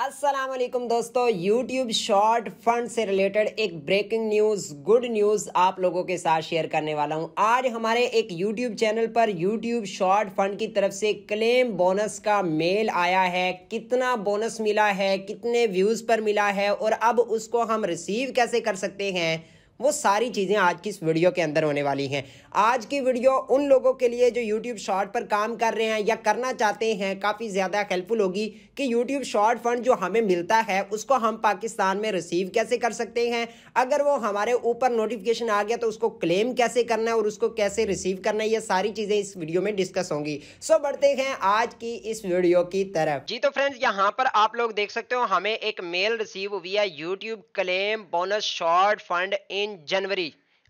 असलम दोस्तों YouTube short fund से related एक ब्रेकिंग न्यूज़ गुड न्यूज़ आप लोगों के साथ शेयर करने वाला हूं आज हमारे एक YouTube चैनल पर YouTube शॉर्ट फंड की तरफ से क्लेम बोनस का मेल आया है कितना बोनस मिला है कितने व्यूज़ पर मिला है और अब उसको हम रिसीव कैसे कर सकते हैं वो सारी चीज़ें आज की इस वीडियो के अंदर होने वाली हैं आज की वीडियो उन लोगों के लिए जो यूट्यूब शॉर्ट पर काम कर रहे हैं या करना चाहते हैं काफ़ी ज़्यादा हेल्पफुल होगी कि यूट्यूब शॉर्ट फंड जो हमें मिलता है उसको हम पाकिस्तान में रिसीव कैसे कर सकते हैं अगर वो हमारे ऊपर नोटिफिकेशन आ गया तो उसको क्लेम कैसे करना है और उसको कैसे रिसीव करना है ये सारी चीज़ें इस वीडियो में डिस्कस होंगी सो बढ़ते हैं आज की इस वीडियो की तरफ जी तो फ्रेंड्स यहाँ पर आप लोग देख सकते हो हमें एक मेल रिसीव हुई है YouTube claim bonus short fund in in January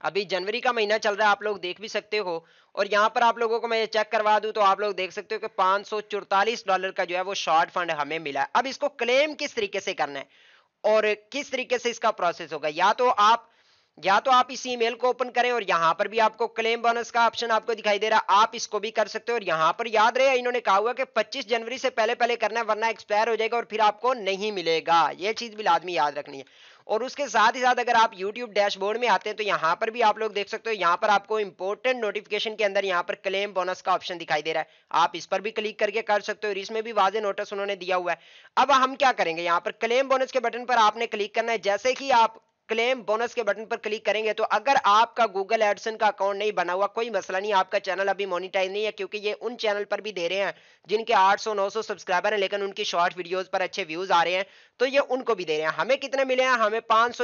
अभी जनवरी का महीना चल रहा है आप लोग देख भी सकते हो और यहाँ पर आप लोगों को मैं ये चेक करवा दूं तो आप लोग देख सकते हो कि पांच डॉलर का जो है वो शॉर्ट फंड हमें मिला है अब इसको क्लेम किस तरीके से करना है और किस तरीके से इसका प्रोसेस होगा या तो आप या तो आप इस ईमेल को ओपन करें और यहां पर भी आपको क्लेम बोनस का ऑप्शन आपको दिखाई दे रहा है आप इसको भी कर सकते हो और यहां पर याद रहे इन्होंने कहा हुआ कि 25 जनवरी से पहले पहले करना है वरना एक्सपायर हो जाएगा और फिर आपको नहीं मिलेगा यह चीज भी लाजमी याद रखनी है और उसके साथ ही साथ अगर आप यूट्यूब डैशबोर्ड में आते हैं तो यहां पर भी आप लोग देख सकते हो यहां पर आपको इंपोर्टेंट नोटिफिकेशन के अंदर यहां पर क्लेम बोनस का ऑप्शन दिखाई दे रहा है आप इस पर भी क्लिक करके कर सकते हो और इसमें भी वाजे नोटिस उन्होंने दिया हुआ है अब हम क्या करेंगे यहां पर क्लेम बोनस के बटन पर आपने क्लिक करना है जैसे ही आप क्लेम बोनस के बटन पर क्लिक करेंगे तो अगर आपका गूगल एडसन का अकाउंट नहीं बना हुआ कोई मसला नहीं आपका चैनल अभी मोनिटाइज नहीं है क्योंकि ये उन चैनल पर भी दे रहे हैं जिनके 800 900 सब्सक्राइबर हैं लेकिन उनकी शॉर्ट वीडियोस पर अच्छे व्यूज आ रहे हैं तो ये उनको भी दे रहे हैं हमें कितने मिले हैं हमें पांच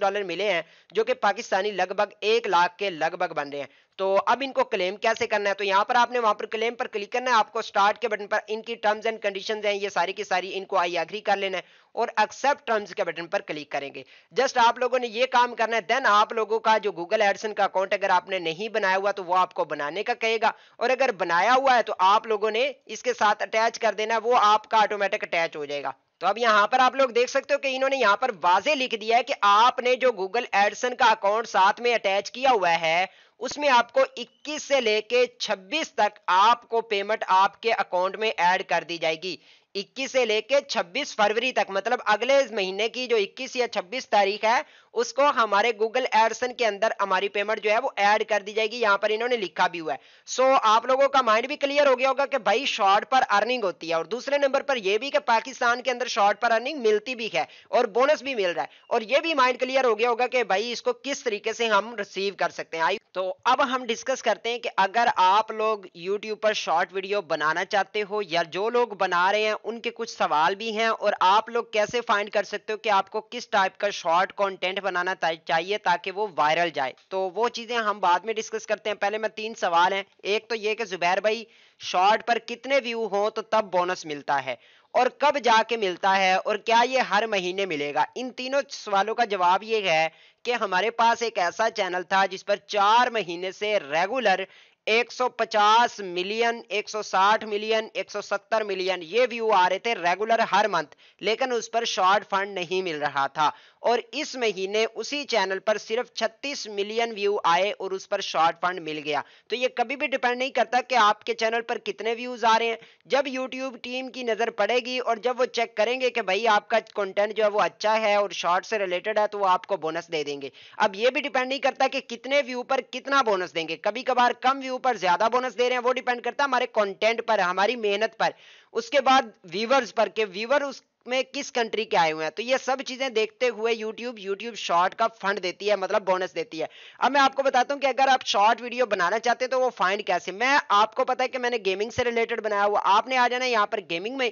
डॉलर मिले हैं जो कि पाकिस्तानी लगभग एक लाख के लगभग बन रहे हैं तो अब इनको क्लेम कैसे करना है तो यहाँ पर आपने वहां पर क्लेम पर क्लिक करना है आपको स्टार्ट के बटन पर इनकी टर्म्स एंड कंडीशन है ये सारी की सारी इनको आई एग्री कर लेना है और एक्सेप्ट टर्म्स के बटन पर क्लिक करेंगे जस्ट आप लोगों ने ये काम करना है देन आप लोगों का जो गूगल एडसन का अकाउंट अगर आपने नहीं बनाया हुआ तो वो आपको बनाने का कहेगा और अगर बनाया हुआ है तो आप लोगों ने इसके साथ अटैच कर देना वो आपका ऑटोमेटिक अटैच हो जाएगा तो अब यहां पर आप लोग देख सकते हो कि इन्होंने यहां पर वाजे लिख दिया है कि आपने जो गूगल एडसन का अकाउंट साथ में अटैच किया हुआ है उसमें आपको 21 से लेके 26 तक आपको पेमेंट आपके अकाउंट में ऐड कर दी जाएगी 21 से लेके 26 फरवरी तक मतलब अगले महीने की जो 21 या 26 तारीख है उसको हमारे गूगल एडसन के अंदर हमारी पेमेंट जो है वो ऐड कर दी जाएगी यहाँ पर इन्होंने लिखा भी हुआ है सो so, आप लोगों का माइंड भी क्लियर हो गया होगा कि भाई शॉर्ट पर अर्निंग होती है और दूसरे नंबर पर यह भी कि पाकिस्तान के अंदर शॉर्ट पर अर्निंग मिलती भी है और बोनस भी मिल रहा है और यह भी माइंड क्लियर हो गया होगा कि भाई इसको किस तरीके से हम रिसीव कर सकते हैं आई तो अब हम डिस्कस करते हैं कि अगर आप लोग यूट्यूब पर शॉर्ट वीडियो बनाना चाहते हो या जो लोग बना रहे हैं उनके कुछ सवाल भी हैं और आप लोग कैसे फाइंड कर सकते हो कि आपको किस टाइप का शॉर्ट कॉन्टेंट बनाना चाहिए ताकि वो वायरल जाए तो वो चीज़ें हम बाद में डिस्कस करते हैं पहले मैं तीन सवाल हैं एक तो ये कि जुबैर भाई शॉर्ट पर कितने व्यू हो तो तब बोनस मिलता है और कब जाके मिलता है और क्या ये हर महीने मिलेगा इन तीनों सवालों का जवाब ये है कि हमारे पास एक ऐसा चैनल था जिस पर चार महीने से रेगुलर 150 मिलियन 160 मिलियन 170 मिलियन ये व्यू आ रहे थे रेगुलर हर मंथ लेकिन उस पर शॉर्ट फंड नहीं मिल रहा था और इस महीने उसी चैनल पर सिर्फ 36 मिलियन व्यू आए और उस पर शॉर्ट फंड मिल गया तो ये कभी भी डिपेंड नहीं करता कि आपके चैनल पर कितने व्यूज आ रहे हैं जब यूट्यूब टीम की नजर पड़ेगी और जब वो चेक करेंगे कि भाई आपका कंटेंट जो है वो अच्छा है और शॉर्ट से रिलेटेड है तो वो आपको बोनस दे देंगे अब ये भी डिपेंड नहीं करता कि कितने व्यू पर कितना बोनस देंगे कभी कभार कम व्यू ऊपर ज्यादा बोनस दे रहे हैं वो डिपेंड करता है हमारे कंटेंट पर हमारी मेहनत पर उसके बाद व्यूवर्स पर के व्यूवर उस में किस कंट्री के आए हुए हैं तो ये सब चीजें देखते हुए YouTube YouTube शॉर्ट का फंड देती है मतलब बोनस देती है अब मैं आपको बताता हूँ कि अगर आप शॉर्ट वीडियो बनाना चाहते हैं तो वो फाइंड कैसे मैं आपको पता है कि मैंने गेमिंग से रिलेटेड बनाया हुआ आपने आ जाना यहाँ पर गेमिंग में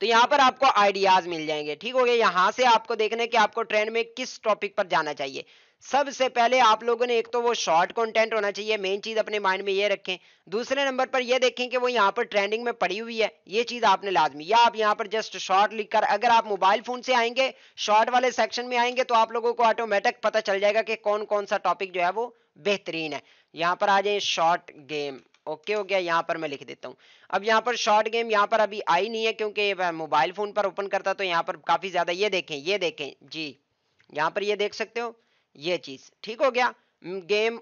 तो यहाँ पर आपको आइडियाज मिल जाएंगे ठीक हो गया यहाँ से आपको देखने कि आपको ट्रेंड में किस टॉपिक पर जाना चाहिए सबसे पहले आप लोगों ने एक तो वो शॉर्ट कंटेंट होना चाहिए मेन चीज अपने माइंड में ये रखें दूसरे नंबर पर ये देखें कि वो यहाँ पर ट्रेंडिंग में पड़ी हुई है ये चीज आपने लाजमी या आप यहाँ पर जस्ट शॉर्ट लिखकर अगर आप मोबाइल फोन से आएंगे शॉर्ट वाले सेक्शन में आएंगे तो आप लोगों को ऑटोमेटिक पता चल जाएगा कि कौन कौन सा टॉपिक जो है वो बेहतरीन है यहाँ पर आ जाए शॉर्ट गेम ओके हो गया यहाँ पर मैं लिख देता हूँ अब यहाँ पर शॉर्ट गेम यहाँ पर अभी आई नहीं है क्योंकि मोबाइल फ़ोन पर ओपन करता तो यहाँ पर काफ़ी ज़्यादा ये देखें ये देखें जी यहाँ पर ये देख सकते हो ये चीज़ ठीक हो गया गेम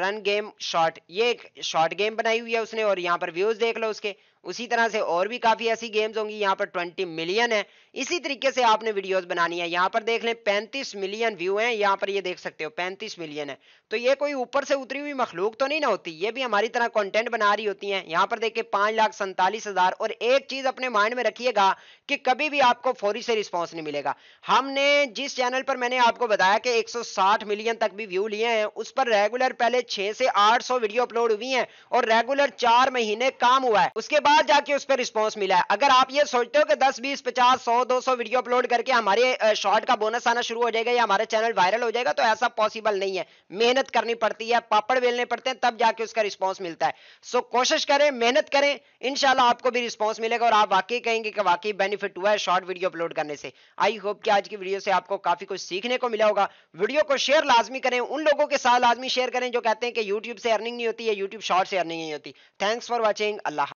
रन गेम शॉर्ट ये एक शॉर्ट गेम बनाई हुई है उसने और यहाँ पर व्यूज़ देख लो उसके उसी तरह से और भी काफ़ी ऐसी गेम्स होंगी यहाँ पर 20 मिलियन है इसी तरीके से आपने वीडियोस बनानी है यहाँ पर देख लें 35 मिलियन व्यू हैं यहाँ पर ये देख सकते हो 35 मिलियन है तो ये कोई ऊपर से उतरी हुई मखलूक तो नहीं ना होती ये भी हमारी तरह कंटेंट बना रही होती हैं यहाँ पर देखिए पांच लाख सैंतालीस हज़ार और एक चीज़ अपने माइंड में रखिएगा कि कभी भी आपको फौरी से रिस्पॉन्स नहीं मिलेगा हमने जिस चैनल पर मैंने आपको बताया कि एक मिलियन तक भी व्यू लिए हैं उस पर रेगुलर पहले छह से आठ वीडियो अपलोड हुई है और रेगुलर चार महीने काम हुआ है उसके बाद बाद जाके उस पर रिस्पॉन्स मिला है अगर आप ये सोचते हो कि 10, 20, 50, 100, 200 वीडियो अपलोड करके हमारे शॉर्ट का बोनस आना शुरू हो जाएगा या हमारा चैनल वायरल हो जाएगा तो ऐसा पॉसिबल नहीं है मेहनत करनी पड़ती है पापड़ बेलने पड़ते हैं तब जाके उसका रिस्पॉन्स मिलता है सो कोशिश करें मेहनत करें इनशाला आपको भी रिस्पॉन्स मिलेगा और आप वाकई कहेंगे कि वाकई बेनिफिट हुआ है शॉर्ट वीडियो अपलोड करने से आई होप कि आज की वीडियो से आपको काफी कुछ सीखने को मिला होगा वीडियो को शेयर लाजमी करें उन लोगों के साथ लाजमी शेयर करें जो कहते हैं कि यूट्यूब से अर्निंग नहीं होती है यूट्यूब शॉर्ट से अर्निंग नहीं होती थैंक्स फॉर वॉचिंग अल्लाह